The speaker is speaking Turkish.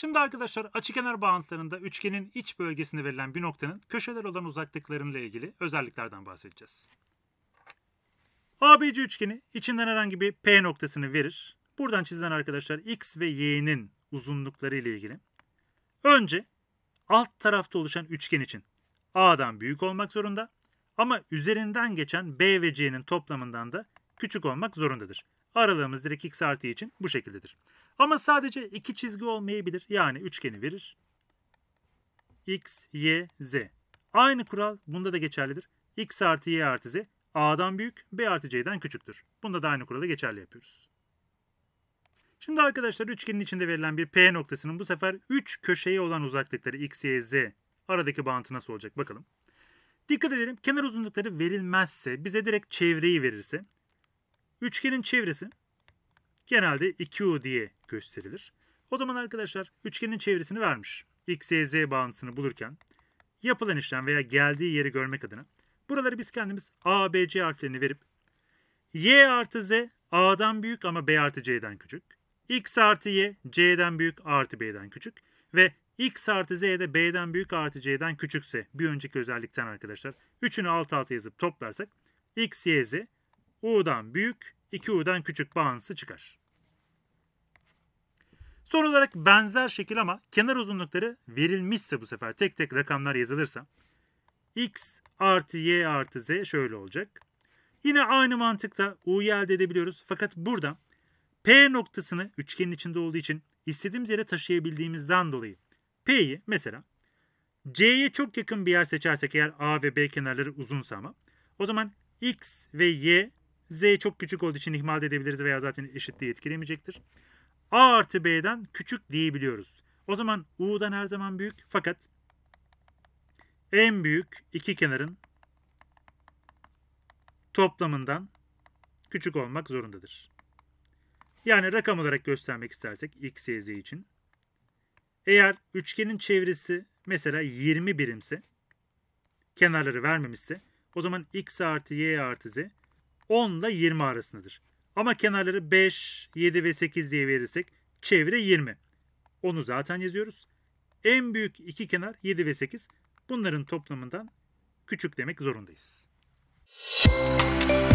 Şimdi arkadaşlar açı kenar bağıntılarında üçgenin iç bölgesinde verilen bir noktanın köşeler olan uzaklıklarıyla ilgili özelliklerden bahsedeceğiz. ABC üçgeni içinden herhangi bir P noktasını verir. Buradan çizilen arkadaşlar X ve Y'nin uzunlukları ile ilgili. Önce alt tarafta oluşan üçgen için A'dan büyük olmak zorunda ama üzerinden geçen B ve C'nin toplamından da küçük olmak zorundadır. Aralığımız direkt x artı y için bu şekildedir. Ama sadece iki çizgi olmayabilir. Yani üçgeni verir. x, y, z. Aynı kural bunda da geçerlidir. x artı y artı z a'dan büyük, b artı c'den küçüktür. Bunda da aynı kuralı geçerli yapıyoruz. Şimdi arkadaşlar üçgenin içinde verilen bir P noktasının bu sefer 3 köşeye olan uzaklıkları x, y, z aradaki bağıntı nasıl olacak bakalım. Dikkat edelim kenar uzunlukları verilmezse bize direkt çevreyi verirse Üçgenin çevresi genelde 2U diye gösterilir. O zaman arkadaşlar üçgenin çevresini vermiş. X, Y, Z bağıntısını bulurken yapılan işlem veya geldiği yeri görmek adına buraları biz kendimiz A, B, C harflerini verip Y artı Z A'dan büyük ama B artı C'den küçük. X artı Y C'den büyük artı B'den küçük. Ve X artı Z de B'den büyük artı C'den küçükse bir önceki özellikten arkadaşlar. Üçünü alt alta yazıp toplarsak X, Y, Z U'dan büyük, 2U'dan küçük bağıntısı çıkar. Son olarak benzer şekil ama kenar uzunlukları verilmişse bu sefer tek tek rakamlar yazılırsa x artı y artı z şöyle olacak. Yine aynı mantıkla u'yu elde edebiliyoruz. Fakat burada p noktasını üçgenin içinde olduğu için istediğimiz yere taşıyabildiğimizden dolayı p'yi mesela c'ye çok yakın bir yer seçersek eğer a ve b kenarları uzunsa ama o zaman x ve y Z çok küçük olduğu için ihmal edebiliriz veya zaten eşitliği etkilemeyecektir. A artı B'den küçük diyebiliyoruz. O zaman U'dan her zaman büyük fakat en büyük iki kenarın toplamından küçük olmak zorundadır. Yani rakam olarak göstermek istersek x, y, z için. Eğer üçgenin çevresi mesela 20 birimse, kenarları vermemişse o zaman x artı y artı z 10 ile 20 arasındadır. Ama kenarları 5, 7 ve 8 diye verirsek çevre 20. Onu zaten yazıyoruz. En büyük iki kenar 7 ve 8. Bunların toplamından küçük demek zorundayız. Müzik